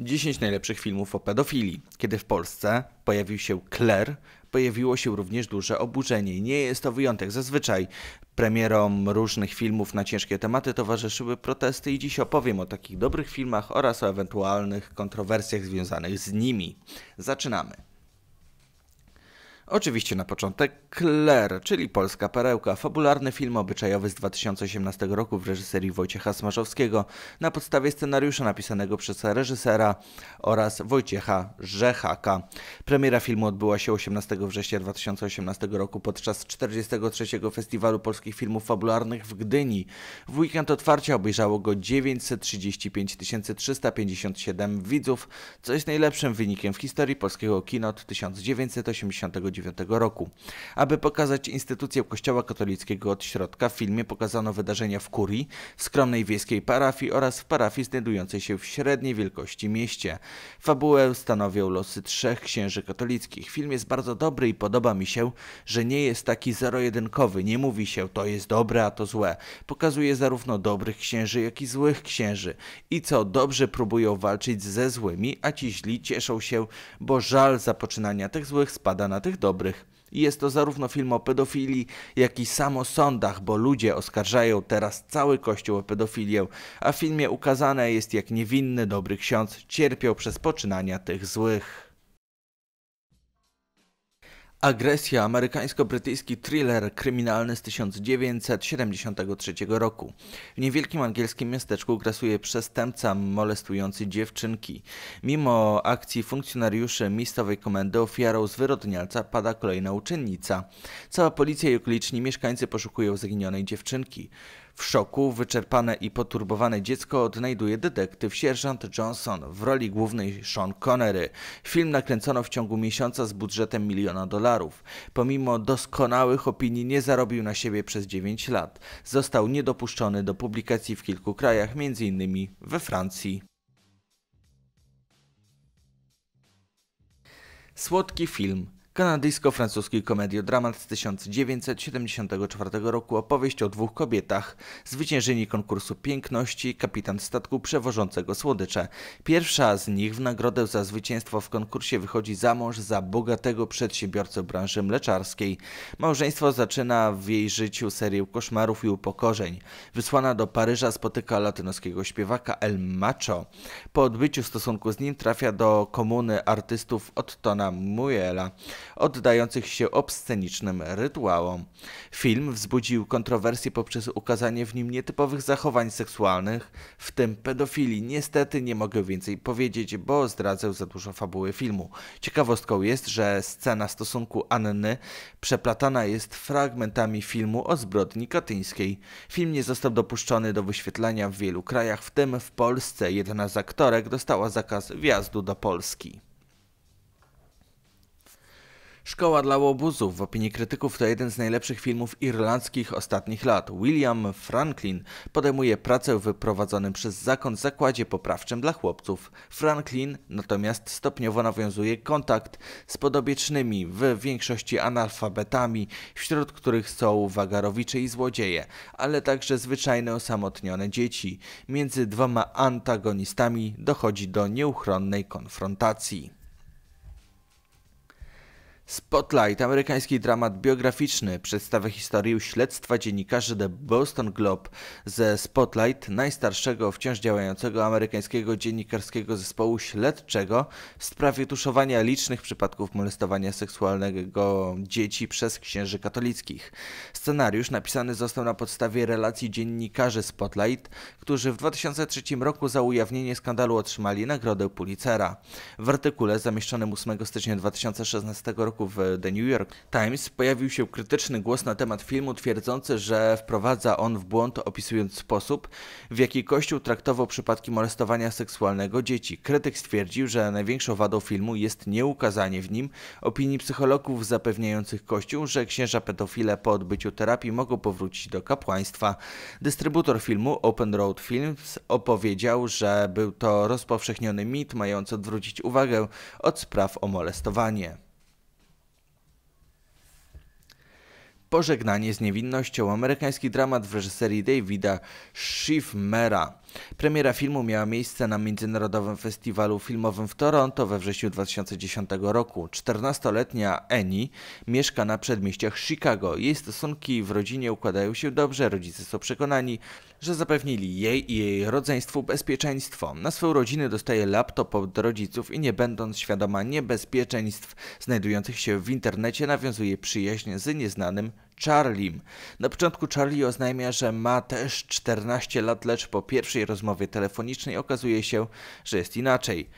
10 najlepszych filmów o pedofilii. Kiedy w Polsce pojawił się Claire, pojawiło się również duże oburzenie. Nie jest to wyjątek. Zazwyczaj premierom różnych filmów na ciężkie tematy towarzyszyły protesty i dziś opowiem o takich dobrych filmach oraz o ewentualnych kontrowersjach związanych z nimi. Zaczynamy. Oczywiście na początek Claire, czyli polska perełka, fabularny film obyczajowy z 2018 roku w reżyserii Wojciecha Smarzowskiego na podstawie scenariusza napisanego przez reżysera oraz Wojciecha Rzechaka. Premiera filmu odbyła się 18 września 2018 roku podczas 43. Festiwalu Polskich Filmów Fabularnych w Gdyni. W weekend otwarcia obejrzało go 935 357 widzów, co jest najlepszym wynikiem w historii polskiego kina od 1989 1989 roku. Aby pokazać instytucję Kościoła katolickiego od środka, w filmie pokazano wydarzenia w Kurii, w skromnej wiejskiej parafii oraz w parafii znajdującej się w średniej wielkości mieście. Fabułę stanowią losy trzech księży katolickich. Film jest bardzo dobry i podoba mi się, że nie jest taki zero-jedynkowy. Nie mówi się to jest dobre, a to złe. Pokazuje zarówno dobrych księży, jak i złych księży. I co dobrze próbują walczyć ze złymi, a ci źli cieszą się, bo żal zapoczynania tych złych spada na tych dobrych dobrych. I jest to zarówno film o pedofilii, jak i samo bo ludzie oskarżają teraz cały kościół o pedofilię, a w filmie ukazane jest jak niewinny dobry ksiądz cierpiał przez poczynania tych złych. Agresja amerykańsko-brytyjski thriller kryminalny z 1973 roku. W niewielkim angielskim miasteczku grasuje przestępca molestujący dziewczynki. Mimo akcji funkcjonariuszy miejscowej komendy ofiarą zwyrodnialca pada kolejna uczynnica. Cała policja i okoliczni mieszkańcy poszukują zaginionej dziewczynki. W szoku wyczerpane i poturbowane dziecko odnajduje detektyw sierżant Johnson w roli głównej Sean Connery. Film nakręcono w ciągu miesiąca z budżetem miliona dolarów. Pomimo doskonałych opinii nie zarobił na siebie przez 9 lat. Został niedopuszczony do publikacji w kilku krajach, m.in. we Francji. Słodki film kanadyjsko-francuski komediodramat z 1974 roku opowieść o dwóch kobietach, zwyciężyni konkursu piękności, kapitan statku przewożącego słodycze. Pierwsza z nich w nagrodę za zwycięstwo w konkursie wychodzi za mąż za bogatego przedsiębiorcę branży mleczarskiej. Małżeństwo zaczyna w jej życiu serię koszmarów i upokorzeń. Wysłana do Paryża spotyka latynoskiego śpiewaka El Macho. Po odbyciu stosunku z nim trafia do komuny artystów Ottona Muela oddających się obscenicznym rytuałom. Film wzbudził kontrowersje poprzez ukazanie w nim nietypowych zachowań seksualnych, w tym pedofilii. Niestety nie mogę więcej powiedzieć, bo zdradzę za dużo fabuły filmu. Ciekawostką jest, że scena stosunku Anny przeplatana jest fragmentami filmu o zbrodni katyńskiej. Film nie został dopuszczony do wyświetlania w wielu krajach, w tym w Polsce. Jedna z aktorek dostała zakaz wjazdu do Polski. Szkoła dla łobuzów w opinii krytyków to jeden z najlepszych filmów irlandzkich ostatnich lat. William Franklin podejmuje pracę w wyprowadzonym przez zakon zakładzie poprawczym dla chłopców. Franklin natomiast stopniowo nawiązuje kontakt z podobiecznymi, w większości analfabetami, wśród których są wagarowicze i złodzieje, ale także zwyczajne osamotnione dzieci. Między dwoma antagonistami dochodzi do nieuchronnej konfrontacji. Spotlight, amerykański dramat biograficzny, przedstawia historię śledztwa dziennikarzy The Boston Globe ze Spotlight, najstarszego wciąż działającego amerykańskiego dziennikarskiego zespołu śledczego w sprawie tuszowania licznych przypadków molestowania seksualnego dzieci przez księży katolickich. Scenariusz napisany został na podstawie relacji dziennikarzy Spotlight, którzy w 2003 roku za ujawnienie skandalu otrzymali nagrodę Pulitzera. W artykule zamieszczonym 8 stycznia 2016 roku roku w The New York Times pojawił się krytyczny głos na temat filmu twierdzący, że wprowadza on w błąd opisując sposób, w jaki Kościół traktował przypadki molestowania seksualnego dzieci. Krytyk stwierdził, że największą wadą filmu jest nieukazanie w nim opinii psychologów zapewniających Kościół, że księża pedofile po odbyciu terapii mogą powrócić do kapłaństwa. Dystrybutor filmu Open Road Films opowiedział, że był to rozpowszechniony mit mający odwrócić uwagę od spraw o molestowanie. Pożegnanie z niewinnością. Amerykański dramat w reżyserii Davida Schiffmera. Premiera filmu miała miejsce na Międzynarodowym Festiwalu Filmowym w Toronto we wrześniu 2010 roku. 14-letnia Annie mieszka na przedmieściach Chicago. Jej stosunki w rodzinie układają się dobrze, rodzice są przekonani, że zapewnili jej i jej rodzeństwu bezpieczeństwo. Na swoją rodzinę dostaje laptop od rodziców i nie będąc świadoma niebezpieczeństw znajdujących się w internecie nawiązuje przyjaźń z nieznanym Charliem. Na początku Charlie oznajmia, że ma też 14 lat, lecz po pierwszej rozmowie telefonicznej okazuje się, że jest inaczej.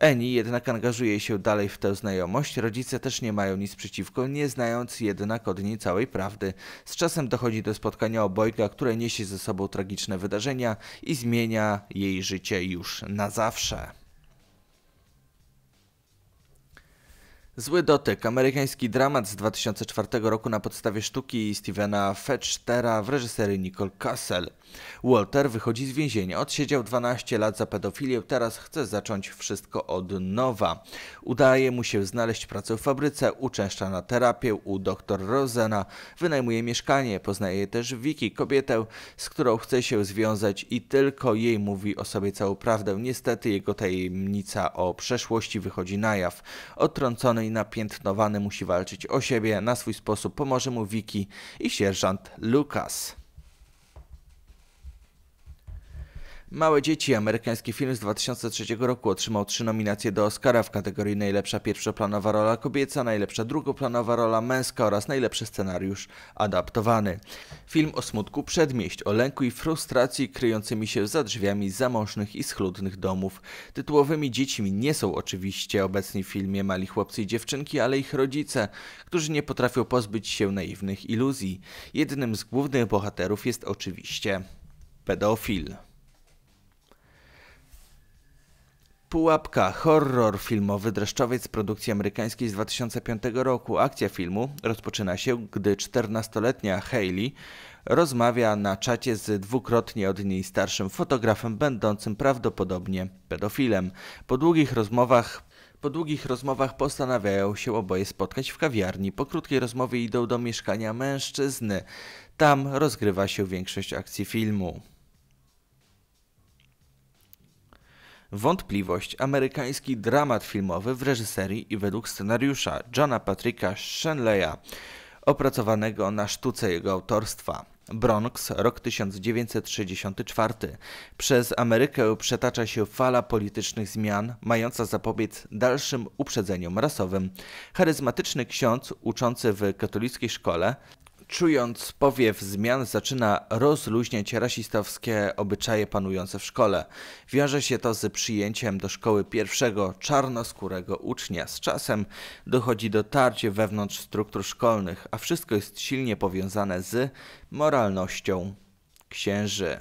Annie jednak angażuje się dalej w tę znajomość, rodzice też nie mają nic przeciwko, nie znając jednak od niej całej prawdy. Z czasem dochodzi do spotkania obojga, które niesie ze sobą tragiczne wydarzenia i zmienia jej życie już na zawsze. Zły dotyk, amerykański dramat z 2004 roku na podstawie sztuki Stevena Fetchtera w reżyserii Nicole Castle. Walter wychodzi z więzienia. Odsiedział 12 lat za pedofilię, teraz chce zacząć wszystko od nowa. Udaje mu się znaleźć pracę w fabryce, uczęszcza na terapię u dr Rosena, wynajmuje mieszkanie, poznaje też Vicky, kobietę, z którą chce się związać i tylko jej mówi o sobie całą prawdę. Niestety jego tajemnica o przeszłości wychodzi na jaw. Otrącony i napiętnowany musi walczyć o siebie, na swój sposób pomoże mu Vicky i sierżant Lucas. Małe dzieci, amerykański film z 2003 roku otrzymał trzy nominacje do Oscara w kategorii najlepsza pierwszoplanowa rola kobieca, najlepsza drugoplanowa rola męska oraz najlepszy scenariusz adaptowany. Film o smutku przedmieść, o lęku i frustracji kryjącymi się za drzwiami zamożnych i schludnych domów. Tytułowymi dziećmi nie są oczywiście obecni w filmie mali chłopcy i dziewczynki, ale ich rodzice, którzy nie potrafią pozbyć się naiwnych iluzji. Jednym z głównych bohaterów jest oczywiście pedofil. Pułapka, horror filmowy, dreszczowiec produkcji amerykańskiej z 2005 roku. Akcja filmu rozpoczyna się, gdy 14-letnia Hayley rozmawia na czacie z dwukrotnie od niej starszym fotografem, będącym prawdopodobnie pedofilem. Po długich rozmowach po długich rozmowach postanawiają się oboje spotkać w kawiarni. Po krótkiej rozmowie idą do mieszkania mężczyzny. Tam rozgrywa się większość akcji filmu. wątpliwość amerykański dramat filmowy w reżyserii i według scenariusza Johna Patricka Shenleya, opracowanego na sztuce jego autorstwa. Bronx, rok 1964. Przez Amerykę przetacza się fala politycznych zmian, mająca zapobiec dalszym uprzedzeniom rasowym. Charyzmatyczny ksiądz uczący w katolickiej szkole Czując powiew zmian, zaczyna rozluźniać rasistowskie obyczaje panujące w szkole. Wiąże się to z przyjęciem do szkoły pierwszego czarnoskórego ucznia. Z czasem dochodzi do tarć wewnątrz struktur szkolnych, a wszystko jest silnie powiązane z moralnością księży.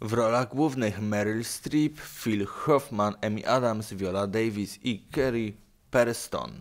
W rolach głównych Meryl Streep, Phil Hoffman, Amy Adams, Viola Davis i Kerry Perston.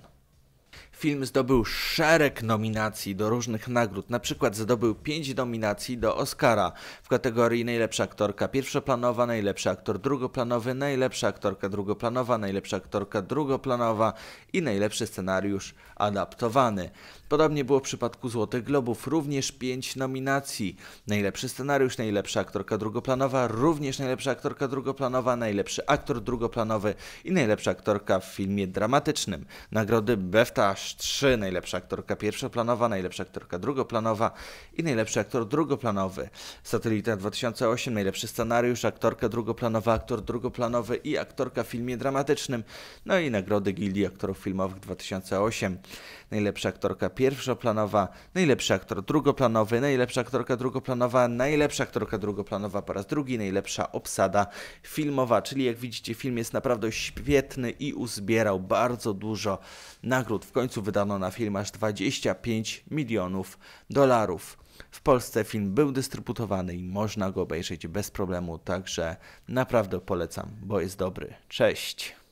Film zdobył szereg nominacji do różnych nagród. Na przykład zdobył 5 nominacji do Oscara w kategorii najlepsza aktorka pierwszoplanowa, najlepszy aktor drugoplanowy, najlepsza aktorka drugoplanowa, najlepsza aktorka drugoplanowa i najlepszy scenariusz adaptowany. Podobnie było w przypadku Złotych Globów, również 5 nominacji. Najlepszy scenariusz, najlepsza aktorka drugoplanowa, również najlepsza aktorka drugoplanowa, najlepszy aktor drugoplanowy i najlepsza aktorka w filmie dramatycznym. Nagrody BAFTA trzy. Najlepsza aktorka pierwszoplanowa, najlepsza aktorka drugoplanowa i najlepszy aktor drugoplanowy. Satelita 2008, najlepszy scenariusz, aktorka drugoplanowa, aktor drugoplanowy i aktorka w filmie dramatycznym. No i nagrody Gildii Aktorów Filmowych 2008 najlepsza aktorka pierwszoplanowa, najlepszy aktor drugoplanowy, najlepsza aktorka drugoplanowa, najlepsza aktorka drugoplanowa po raz drugi, najlepsza obsada filmowa. Czyli jak widzicie, film jest naprawdę świetny i uzbierał bardzo dużo nagród. W końcu wydano na film aż 25 milionów dolarów. W Polsce film był dystrybutowany i można go obejrzeć bez problemu, także naprawdę polecam, bo jest dobry. Cześć!